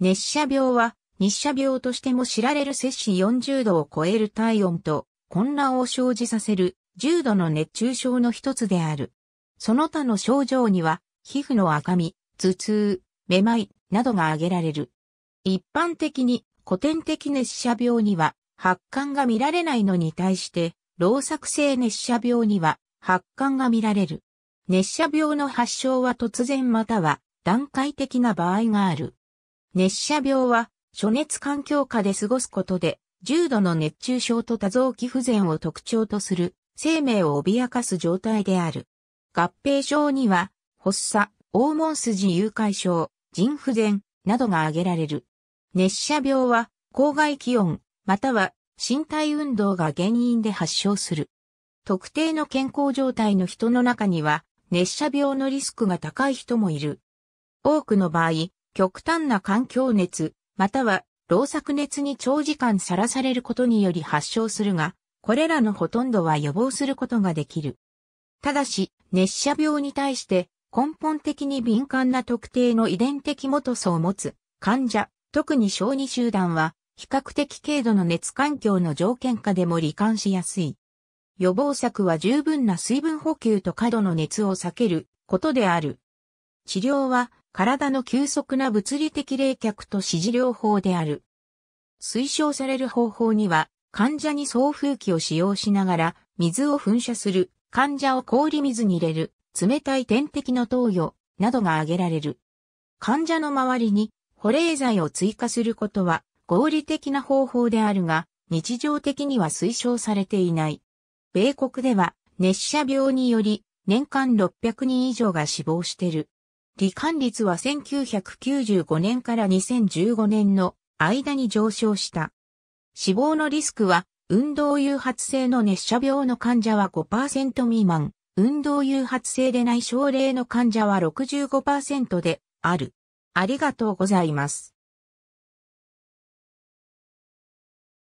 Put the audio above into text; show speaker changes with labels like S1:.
S1: 熱射病は、日射病としても知られる摂氏40度を超える体温と混乱を生じさせる重度の熱中症の一つである。その他の症状には、皮膚の赤み、頭痛、めまいなどが挙げられる。一般的に古典的熱射病には発汗が見られないのに対して、老作性熱射病には発汗が見られる。熱射病の発症は突然または段階的な場合がある。熱射病は、暑熱環境下で過ごすことで、重度の熱中症と多臓器不全を特徴とする、生命を脅かす状態である。合併症には、発作、黄門筋誘拐症、腎不全などが挙げられる。熱射病は、郊外気温、または身体運動が原因で発症する。特定の健康状態の人の中には、熱射病のリスクが高い人もいる。多くの場合、極端な環境熱、または老作熱に長時間さらされることにより発症するが、これらのほとんどは予防することができる。ただし、熱射病に対して根本的に敏感な特定の遺伝的元素を持つ患者、特に小児集団は、比較的軽度の熱環境の条件下でも罹患しやすい。予防策は十分な水分補給と過度の熱を避けることである。治療は体の急速な物理的冷却と支持療法である。推奨される方法には、患者に送風機を使用しながら、水を噴射する、患者を氷水に入れる、冷たい点滴の投与、などが挙げられる。患者の周りに保冷剤を追加することは合理的な方法であるが、日常的には推奨されていない。米国では熱射病により年間600人以上が死亡している。罹患率は1995年から2015年の間に上昇した。死亡のリスクは、運動誘発性の熱射病の患者は5%未満、運動誘発性でない症例の患者は65%である。ありがとうございます。